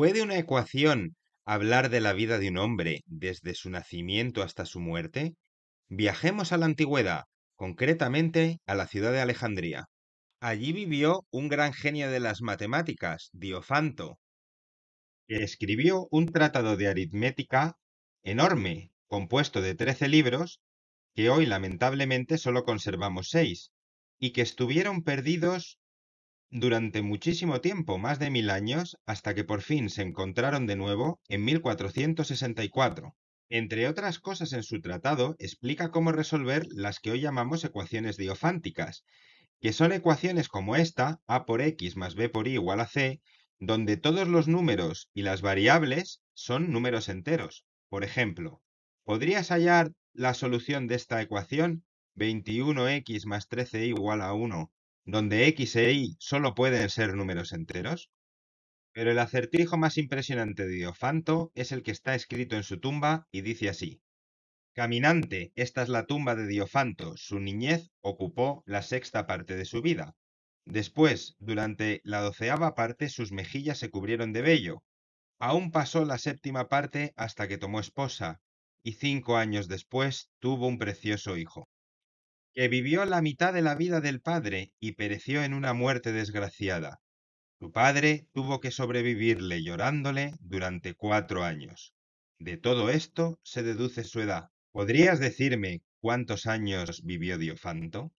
¿Puede una ecuación hablar de la vida de un hombre desde su nacimiento hasta su muerte? Viajemos a la antigüedad, concretamente a la ciudad de Alejandría. Allí vivió un gran genio de las matemáticas, Diofanto, que escribió un tratado de aritmética enorme, compuesto de trece libros, que hoy lamentablemente solo conservamos seis, y que estuvieron perdidos durante muchísimo tiempo, más de mil años, hasta que por fin se encontraron de nuevo en 1464. Entre otras cosas en su tratado explica cómo resolver las que hoy llamamos ecuaciones diofánticas, que son ecuaciones como esta, a por x más b por y igual a c, donde todos los números y las variables son números enteros. Por ejemplo, ¿podrías hallar la solución de esta ecuación 21x más 13 igual a 1 donde X e Y solo pueden ser números enteros? Pero el acertijo más impresionante de Diofanto es el que está escrito en su tumba y dice así. Caminante, esta es la tumba de Diofanto. Su niñez ocupó la sexta parte de su vida. Después, durante la doceava parte, sus mejillas se cubrieron de vello. Aún pasó la séptima parte hasta que tomó esposa, y cinco años después tuvo un precioso hijo que vivió la mitad de la vida del padre y pereció en una muerte desgraciada. Su padre tuvo que sobrevivirle llorándole durante cuatro años. De todo esto se deduce su edad. ¿Podrías decirme cuántos años vivió Diofanto?